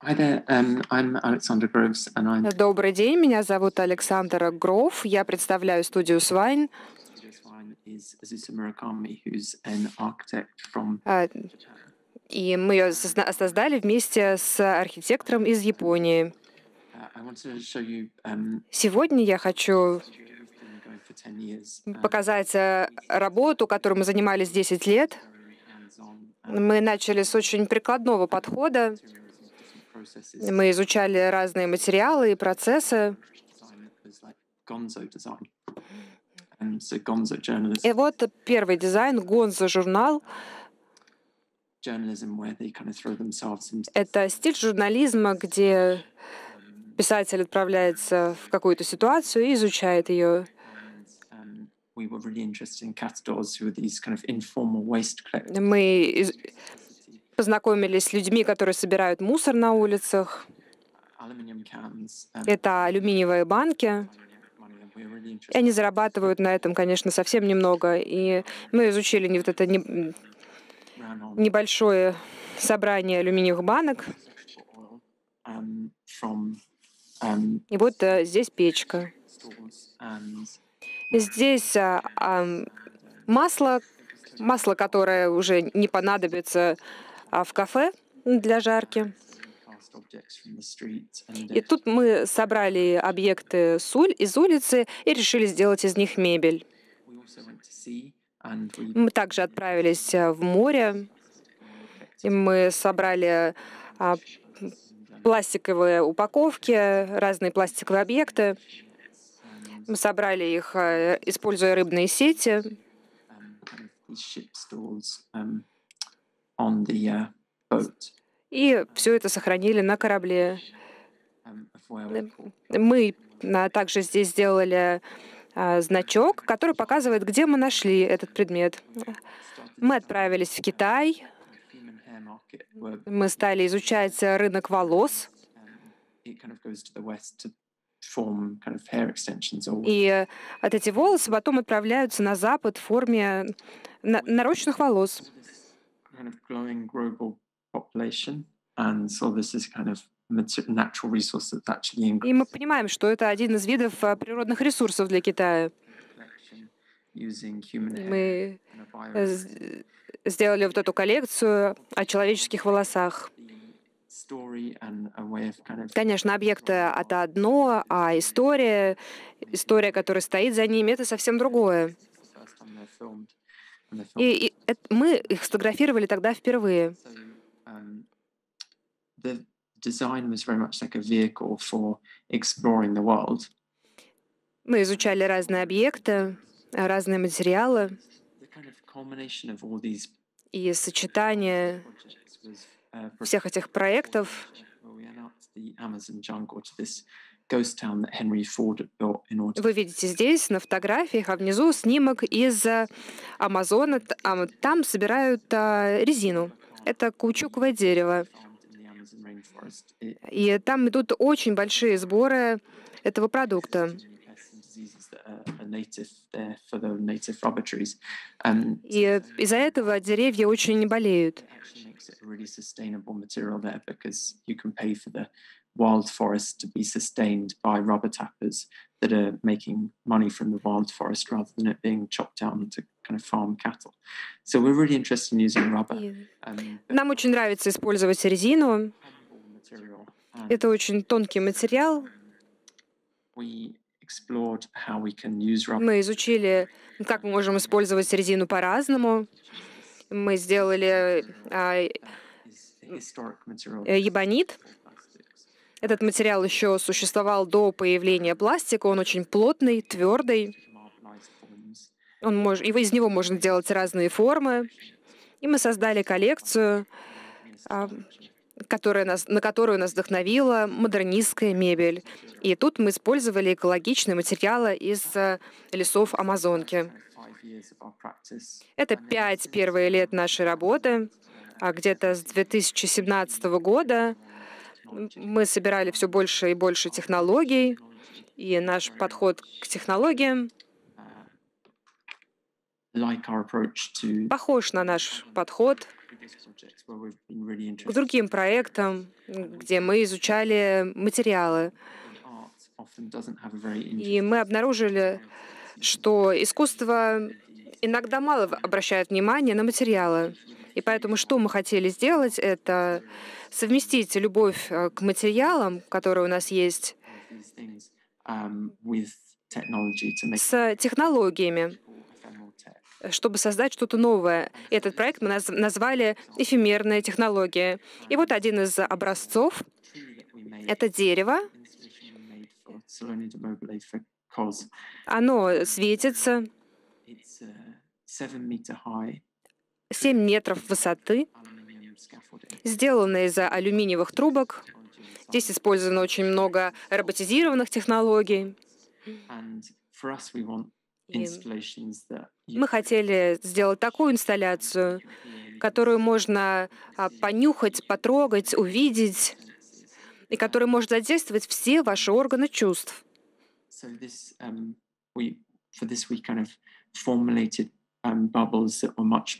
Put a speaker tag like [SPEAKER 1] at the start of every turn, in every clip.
[SPEAKER 1] Um,
[SPEAKER 2] Добрый день, меня зовут Александра Гров, я представляю студию Свайн. И мы ее создали вместе с архитектором из Японии. Uh, um, Сегодня я хочу um, показать э, работу, которой мы занимались 10 лет. Мы начали с очень прикладного подхода.
[SPEAKER 1] Мы изучали
[SPEAKER 2] разные материалы и процессы.
[SPEAKER 1] Um, и
[SPEAKER 2] вот первый дизайн, Гонзо журнал, это стиль журнализма, где писатель отправляется в какую-то ситуацию и изучает ее. Um, Мы познакомились с людьми, которые собирают мусор на улицах. Это алюминиевые банки. И они зарабатывают на этом, конечно, совсем немного. И мы изучили вот это небольшое собрание алюминиевых банок. И вот э, здесь печка. Здесь а, масло, масло, которое уже не понадобится а в кафе для жарки.
[SPEAKER 1] И тут мы
[SPEAKER 2] собрали объекты из улицы и решили сделать из них мебель. Мы также отправились э, в море, и мы собрали а, пластиковые упаковки, разные пластиковые объекты. Мы собрали их, э, используя рыбные сети
[SPEAKER 1] on the uh, boat.
[SPEAKER 2] И все это сохранили на корабле. Um, мы а, также здесь сделали а, значок, который показывает, где мы нашли этот предмет. Мы отправились в Китай. Мы стали изучать рынок волос.
[SPEAKER 1] Um,
[SPEAKER 2] И вот эти волосы потом отправляются на Запад в форме нарощенных волос
[SPEAKER 1] kind of growing global population, and so this is kind of natural resources actually
[SPEAKER 2] increase. И мы понимаем, что это один из видов э, природных ресурсов для Китая.
[SPEAKER 1] Мы э,
[SPEAKER 2] сделали вот эту коллекцию о человеческих волосах. Конечно, объекты — это одно, а история, история, которая стоит за ними, это совсем другое.
[SPEAKER 1] И, и это, мы их сфотографировали тогда впервые. Um,
[SPEAKER 2] мы изучали разные объекты, разные материалы. И сочетание uh, всех этих проектов
[SPEAKER 1] вы
[SPEAKER 2] видите здесь на фотографиях, а внизу снимок из э, Амазона. А, там собирают а, резину. Это каучуковое дерево. И там идут очень большие сборы этого продукта. И из-за этого деревья очень не болеют.
[SPEAKER 1] wild forest to be sustained by rubber tappers that are making money from the wild forest rather than it being chopped down to kind of farm cattle. So we're really interested in using rubber. Um,
[SPEAKER 2] Нам очень нравится использовать резину. Это очень тонкий материал. Мы изучили, как мы можем использовать резину по-разному. Мы сделали а, э, ебанит, Этот материал еще существовал до появления пластика. Он очень плотный, твердый. Он мож... из него можно делать разные формы. И мы создали коллекцию, а, которая нас, на которую нас вдохновила модернистская мебель. И тут мы использовали экологичные материалы из а, лесов Амазонки. Это пять первые лет нашей работы, а где-то с 2017 года мы собирали все больше и больше технологий, и наш подход к технологиям э, похож на наш um, подход к другим проектам, где мы изучали материалы.
[SPEAKER 1] И
[SPEAKER 2] мы обнаружили, что искусство иногда мало обращает внимание на материалы. И поэтому что мы хотели сделать, это совместить любовь э, к материалам, которые у нас есть, с технологиями, чтобы создать что-то новое. Этот проект мы назвали «Эфемерная технология». И вот один из образцов — это дерево. Оно светится. 7 метров высоты, сделанная из алюминиевых трубок. Здесь использовано очень много роботизированных технологий.
[SPEAKER 1] И
[SPEAKER 2] мы хотели сделать такую инсталляцию, которую можно а, понюхать, потрогать, увидеть, и которая может задействовать все ваши органы чувств.
[SPEAKER 1] Um,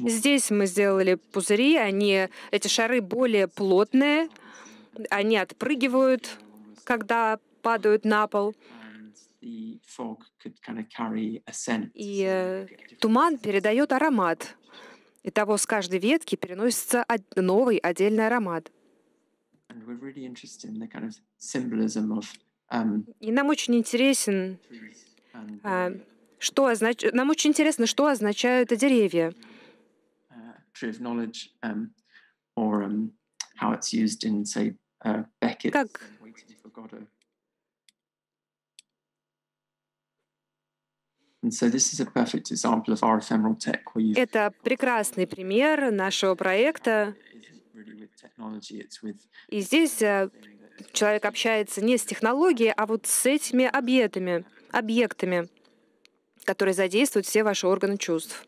[SPEAKER 2] Здесь мы сделали пузыри, они, эти шары более плотные, они отпрыгивают, когда падают на пол. И э, туман передает аромат. И того с каждой ветки переносится новый отдельный аромат. Um, И нам очень интересен что означ... Нам очень интересно, что означают деревья.
[SPEAKER 1] Uh, um, um, uh,
[SPEAKER 2] как это прекрасный пример нашего проекта. И здесь э, человек общается не с технологией, а вот с этими объектами. объектами который задействует все ваши органы чувств.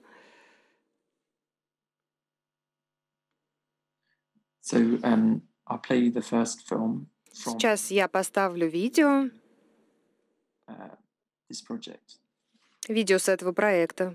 [SPEAKER 1] So, um, I'll play the first film from,
[SPEAKER 2] Сейчас я поставлю видео.
[SPEAKER 1] Uh, this project.
[SPEAKER 2] Видео с этого проекта.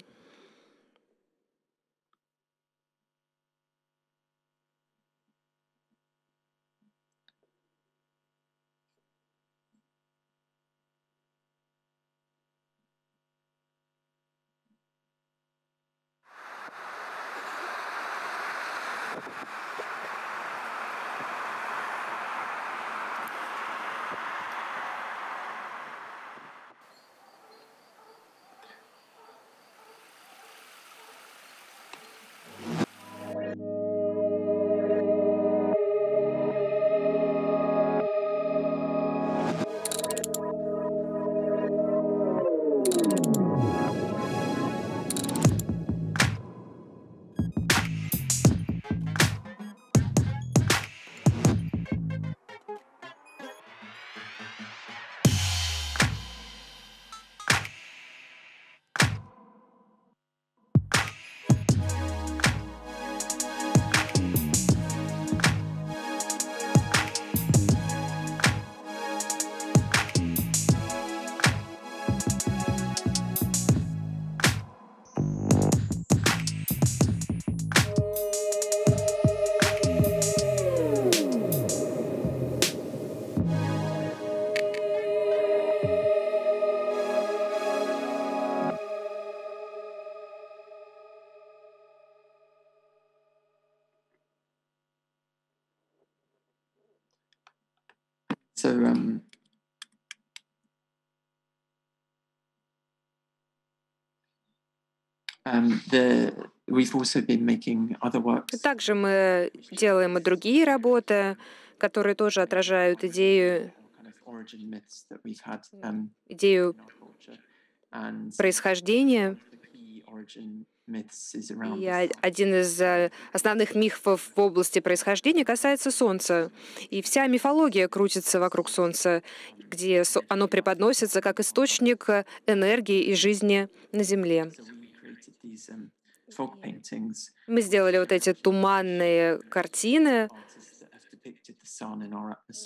[SPEAKER 2] Um, Также мы делаем и другие работы, которые тоже отражают идею,
[SPEAKER 1] um,
[SPEAKER 2] идею происхождения. И один из э, основных мифов в области происхождения касается Солнца. И вся мифология крутится вокруг Солнца, где оно преподносится как источник э, энергии и жизни на Земле. Мы сделали вот эти туманные картины,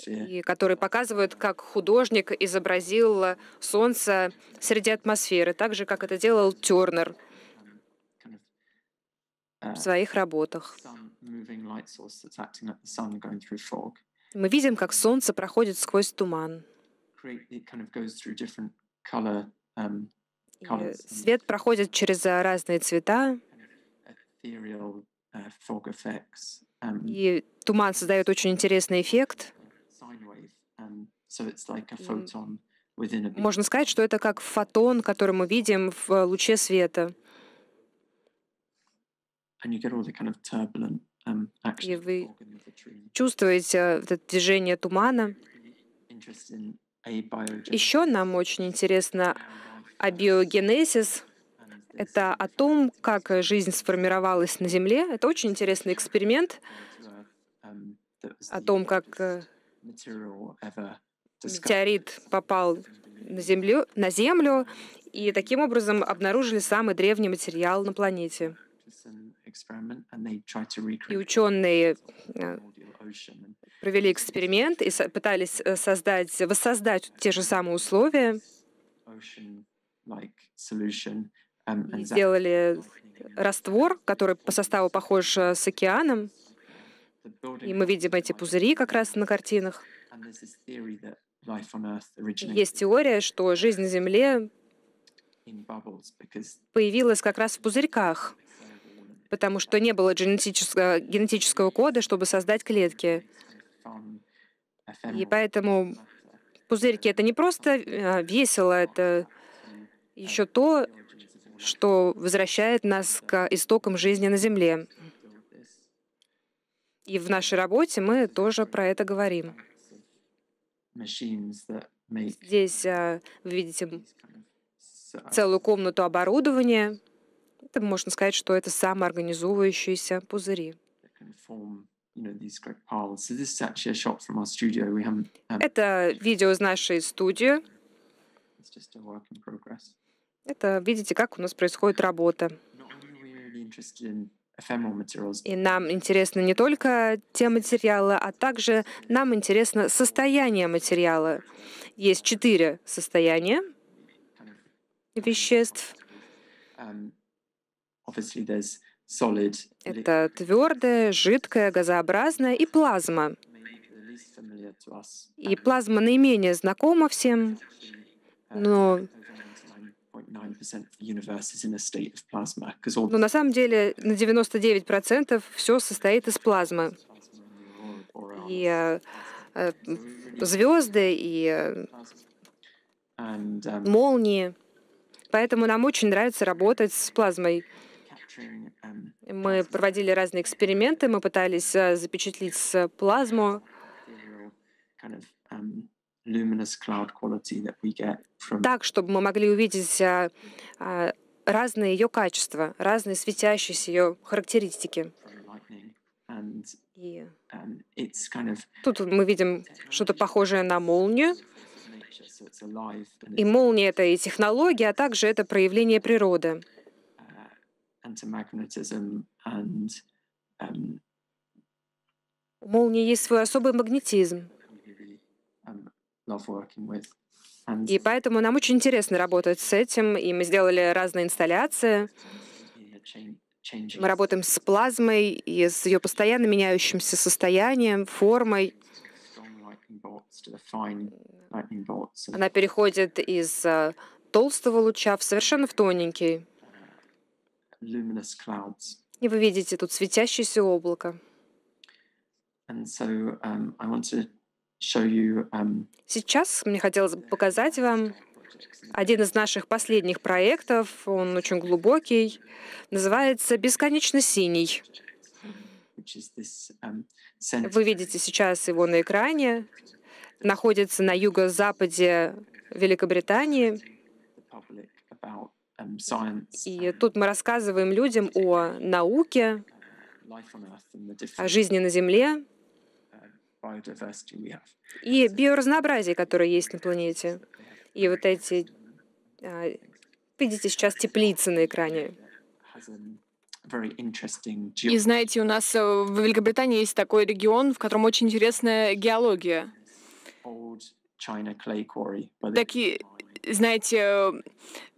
[SPEAKER 2] и которые показывают, как художник изобразил Солнце среди атмосферы, так же, как это делал Тернер
[SPEAKER 1] в uh, своих работах. Мы
[SPEAKER 2] видим, как Солнце проходит сквозь туман. Свет проходит через э, разные цвета, uh, um, и туман создает очень интересный эффект.
[SPEAKER 1] Um,
[SPEAKER 2] можно сказать, что это как фотон, который мы видим в э, луче света.
[SPEAKER 1] Um, и вы
[SPEAKER 2] чувствуете э, это движение тумана. Еще нам очень интересно а это о том, как жизнь сформировалась на Земле. Это очень интересный эксперимент о том, как э,
[SPEAKER 1] метеорит
[SPEAKER 2] попал на Землю, на Землю, и таким образом обнаружили самый древний материал на планете. И ученые э, провели эксперимент и пытались э, создать, воссоздать те же самые условия Um, сделали раствор, который по составу похож э, с океаном. И мы видим эти пузыри как раз на картинах.
[SPEAKER 1] Есть
[SPEAKER 2] теория, что жизнь на Земле появилась как раз в пузырьках, потому что не было генетического, э, генетического кода, чтобы создать клетки. И поэтому пузырьки — это не просто э, весело, это еще то, что возвращает нас к истокам жизни на Земле. И в нашей работе мы тоже про это говорим.
[SPEAKER 1] Здесь а,
[SPEAKER 2] вы видите целую комнату оборудования. Это можно сказать, что это самоорганизовывающиеся пузыри. Это видео из нашей студии. Это видите, как у нас происходит работа. И нам интересны не только те материалы, а также нам интересно состояние материала. Есть четыре состояния веществ.
[SPEAKER 1] Um, um,
[SPEAKER 2] Это твердое, жидкое, газообразное и плазма. И плазма наименее знакома всем, uh, но но ну, на самом деле на 99% все состоит из плазмы. И э, э, звезды, и э, um, молнии. Поэтому нам очень нравится работать с плазмой.
[SPEAKER 1] Um,
[SPEAKER 2] мы проводили разные эксперименты, мы пытались запечатлеть плазму um, так, чтобы мы могли увидеть а, а, разные ее качества, разные светящиеся ее характеристики.
[SPEAKER 1] И um,
[SPEAKER 2] тут мы видим что-то похожее на молнию. И молния — это и технология, а также это проявление природы. Uh, um, У молнии есть свой особый магнетизм. И поэтому нам очень интересно работать с этим, и мы сделали разные инсталляции. Мы работаем с плазмой и с ее постоянно меняющимся состоянием, формой.
[SPEAKER 1] Она переходит
[SPEAKER 2] из э, толстого луча в совершенно в тоненький. И вы видите тут светящееся облако. And so um,
[SPEAKER 1] I want to Um,
[SPEAKER 2] сейчас мне хотелось бы показать вам один из наших последних проектов. Он очень глубокий. Называется «Бесконечно синий». Um, Вы видите сейчас его на экране. Находится на юго-западе Великобритании. Um, И тут мы рассказываем людям о науке,
[SPEAKER 1] о жизни на Земле,
[SPEAKER 2] и биоразнообразие, которое есть на планете. И вот эти,
[SPEAKER 3] а, видите сейчас теплицы на экране. И знаете, у нас э, в Великобритании есть такой регион, в котором очень интересная геология. Такие, знаете,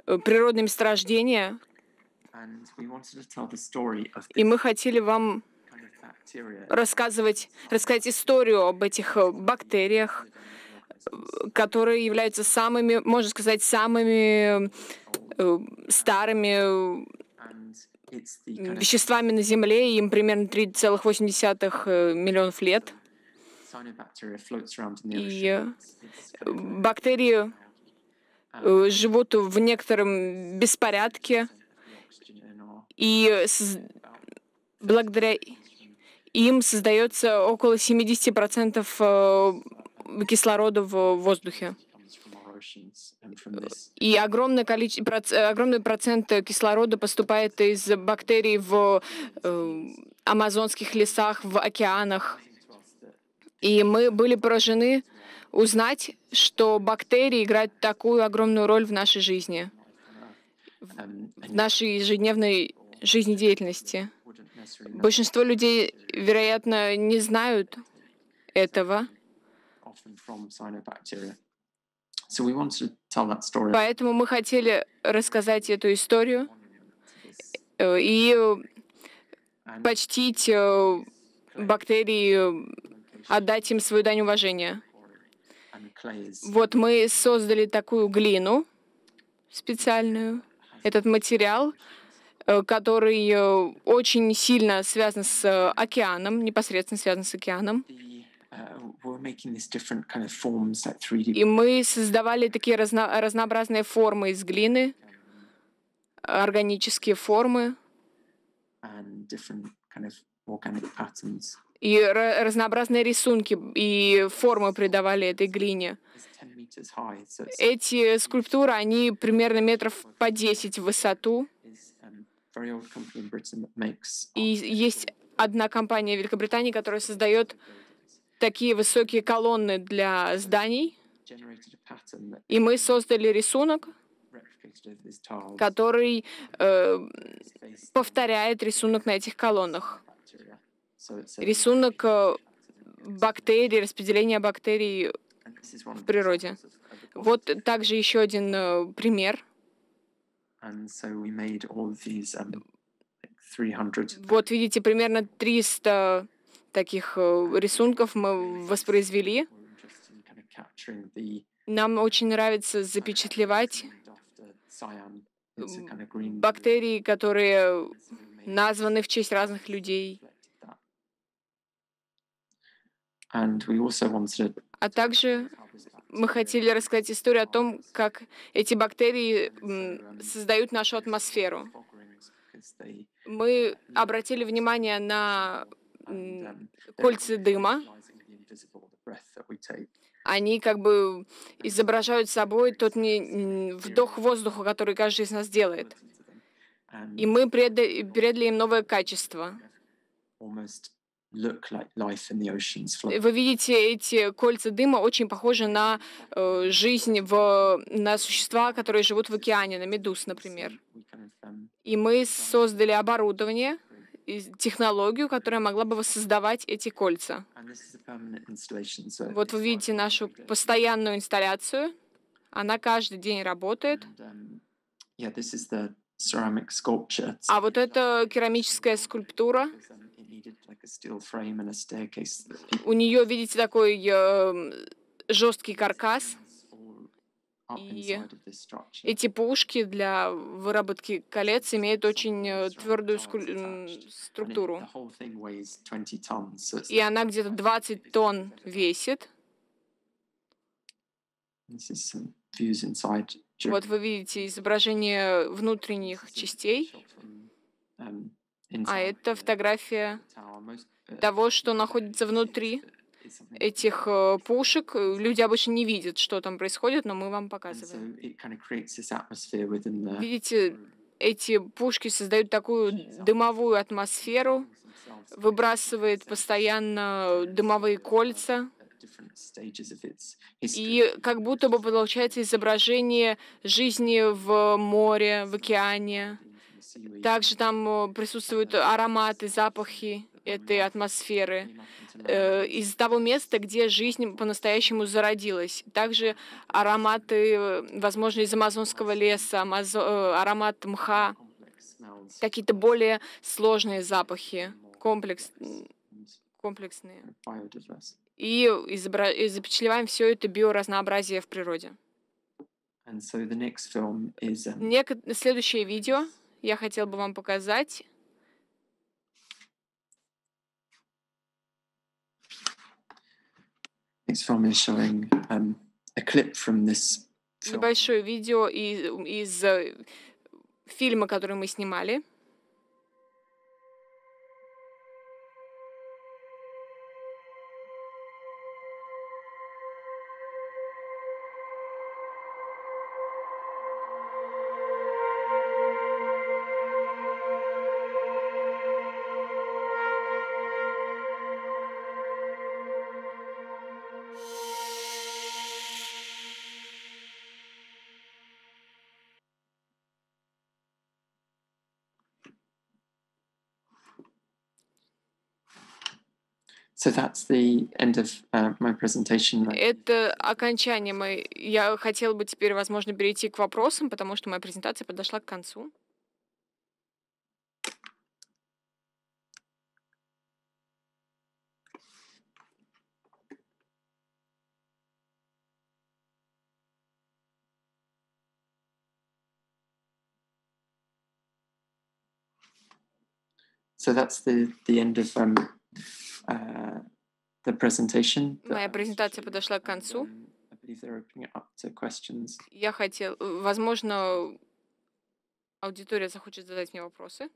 [SPEAKER 3] э, природные месторождения.
[SPEAKER 1] И мы хотели
[SPEAKER 3] вам рассказывать, рассказать историю об этих э, бактериях, которые являются самыми, можно сказать, самыми э, старыми э, веществами на Земле, им примерно 3,8 миллионов лет. И бактерии живут в некотором беспорядке, и благодаря им создается около 70% э, кислорода в воздухе. И огромное количество, проц, огромный процент кислорода поступает из бактерий в э, амазонских лесах, в океанах. И мы были поражены узнать, что бактерии играют такую огромную роль в нашей жизни,
[SPEAKER 1] в
[SPEAKER 3] нашей ежедневной жизнедеятельности. Большинство людей, вероятно, не знают этого. Поэтому мы хотели рассказать эту историю и почтить э, бактерии, отдать им свою дань уважения. Вот мы создали такую глину специальную, этот материал, Э, который э, очень сильно связан с э, океаном, непосредственно связан с океаном. И мы создавали такие разно разнообразные формы из глины, органические формы и разнообразные рисунки и формы придавали этой глине. Эти скульптуры, они примерно метров по 10 в высоту. И есть одна компания в Великобритании, которая создает такие высокие колонны для зданий. И мы создали рисунок, который э, повторяет рисунок на этих колоннах. Рисунок э, бактерий, распределения бактерий в природе. Вот также еще один э, пример — Um, вот видите, примерно 300 таких э, рисунков мы воспроизвели. Нам очень нравится запечатлевать
[SPEAKER 1] бактерии,
[SPEAKER 3] которые названы в честь разных людей.
[SPEAKER 1] А
[SPEAKER 3] также мы хотели рассказать историю о том, как эти бактерии создают нашу атмосферу. Мы обратили внимание на кольца дыма. Они как бы изображают собой тот не... вдох воздуха, который каждый из нас делает. И мы предали, предали им новое качество.
[SPEAKER 1] Вы
[SPEAKER 3] видите, эти кольца дыма очень похожи на э, жизнь в, на существа, которые живут в океане, на медуз, например. Um, и мы создали оборудование, технологию, которая могла бы воссоздавать эти кольца. Вот вы видите нашу постоянную инсталляцию. Она каждый день работает. Um, а вот это керамическая скульптура. У нее, видите, такой э, жесткий каркас. И эти пушки для выработки колец имеют очень э, твердую структуру. И она где-то 20 тонн весит. Вот вы видите изображение внутренних частей. А это фотография э, того, что находится внутри этих э, пушек. Люди обычно не видят, что там происходит, но мы вам показываем. Видите, эти пушки создают такую дымовую атмосферу, выбрасывает постоянно дымовые кольца. Uh, И как будто бы получается изображение жизни в море, в океане. Также там присутствуют ароматы, запахи этой атмосферы, э, из того места, где жизнь по-настоящему зародилась. Также ароматы, э, возможно, из амазонского леса, амазо э, аромат мха, какие-то более сложные запахи, комплекс, комплексные. И изобра- и запечатлеваем все это биоразнообразие в природе. Um, Нек- следующее видео — я хотел бы вам показать.
[SPEAKER 1] Um,
[SPEAKER 3] Небольшое видео из, из э, фильма, который мы снимали.
[SPEAKER 1] So that's the end of uh, my presentation.
[SPEAKER 3] Это окончание моей... Я хотела бы теперь, возможно, перейти к вопросам, потому что моя презентация подошла к концу.
[SPEAKER 1] So that's the, the end of um, Uh, the presentation.
[SPEAKER 3] Моя презентация подошла к концу. Uh, Я хотел, возможно, аудитория захочет задать мне вопросы.